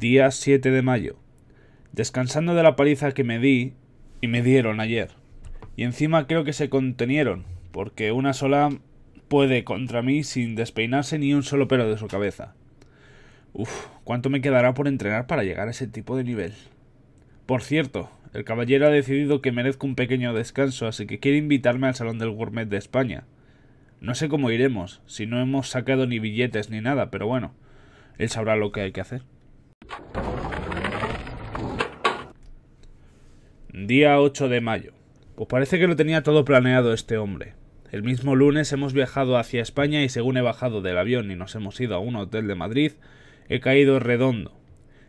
Día 7 de mayo. Descansando de la paliza que me di y me dieron ayer. Y encima creo que se contenieron, porque una sola puede contra mí sin despeinarse ni un solo pelo de su cabeza. Uf, ¿cuánto me quedará por entrenar para llegar a ese tipo de nivel? Por cierto, el caballero ha decidido que merezco un pequeño descanso, así que quiere invitarme al Salón del Gourmet de España. No sé cómo iremos, si no hemos sacado ni billetes ni nada, pero bueno, él sabrá lo que hay que hacer. Día 8 de mayo. Pues parece que lo tenía todo planeado este hombre. El mismo lunes hemos viajado hacia España y según he bajado del avión y nos hemos ido a un hotel de Madrid, he caído redondo.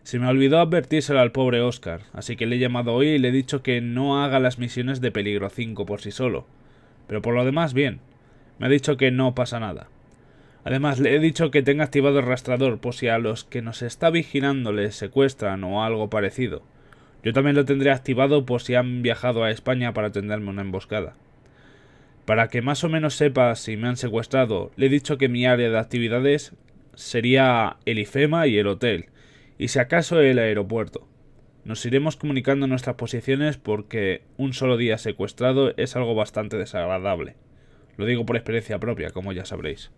Se me olvidó advertírselo al pobre Oscar, así que le he llamado hoy y le he dicho que no haga las misiones de peligro 5 por sí solo. Pero por lo demás, bien. Me ha dicho que no pasa nada. Además, le he dicho que tenga activado el rastrador por si a los que nos está vigilando les secuestran o algo parecido. Yo también lo tendré activado por si han viajado a España para tenderme una emboscada. Para que más o menos sepa si me han secuestrado, le he dicho que mi área de actividades sería el IFEMA y el hotel, y si acaso el aeropuerto. Nos iremos comunicando nuestras posiciones porque un solo día secuestrado es algo bastante desagradable. Lo digo por experiencia propia, como ya sabréis.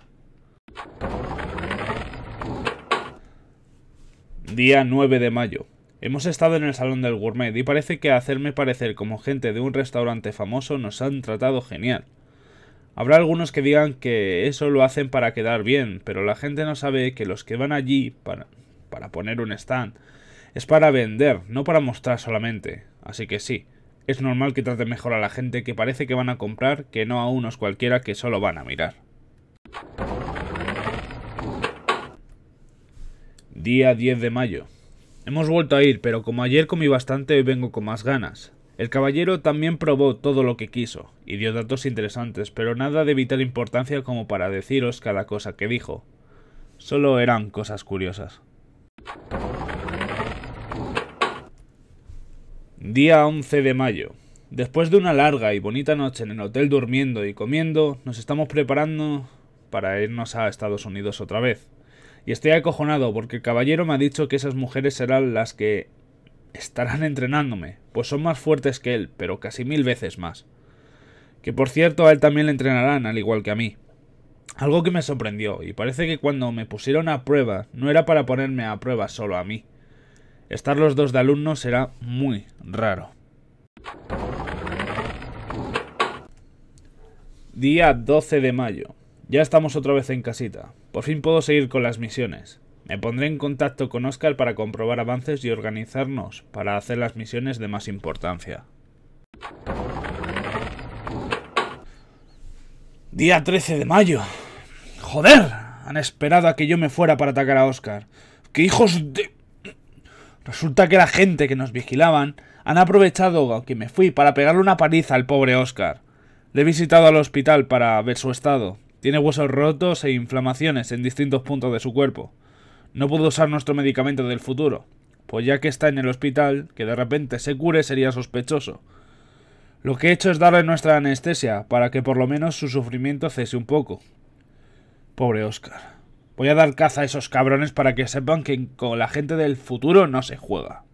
Día 9 de mayo. Hemos estado en el salón del gourmet y parece que hacerme parecer como gente de un restaurante famoso nos han tratado genial. Habrá algunos que digan que eso lo hacen para quedar bien, pero la gente no sabe que los que van allí para, para poner un stand es para vender, no para mostrar solamente. Así que sí, es normal que traten mejor a la gente que parece que van a comprar que no a unos cualquiera que solo van a mirar. Día 10 de mayo. Hemos vuelto a ir, pero como ayer comí bastante, hoy vengo con más ganas. El caballero también probó todo lo que quiso, y dio datos interesantes, pero nada de vital importancia como para deciros cada cosa que dijo. Solo eran cosas curiosas. Día 11 de mayo. Después de una larga y bonita noche en el hotel durmiendo y comiendo, nos estamos preparando para irnos a Estados Unidos otra vez. Y estoy acojonado porque el caballero me ha dicho que esas mujeres serán las que estarán entrenándome, pues son más fuertes que él, pero casi mil veces más. Que por cierto a él también le entrenarán, al igual que a mí. Algo que me sorprendió, y parece que cuando me pusieron a prueba, no era para ponerme a prueba solo a mí. Estar los dos de alumnos será muy raro. Día 12 de mayo. Ya estamos otra vez en casita. Por fin puedo seguir con las misiones. Me pondré en contacto con Oscar para comprobar avances y organizarnos para hacer las misiones de más importancia. Día 13 de mayo. ¡Joder! Han esperado a que yo me fuera para atacar a Oscar. ¡Qué hijos de... Resulta que la gente que nos vigilaban han aprovechado que me fui para pegarle una paliza al pobre Oscar. Le he visitado al hospital para ver su estado tiene huesos rotos e inflamaciones en distintos puntos de su cuerpo. No pudo usar nuestro medicamento del futuro, pues ya que está en el hospital, que de repente se cure sería sospechoso. Lo que he hecho es darle nuestra anestesia, para que por lo menos su sufrimiento cese un poco. Pobre Oscar. Voy a dar caza a esos cabrones para que sepan que con la gente del futuro no se juega.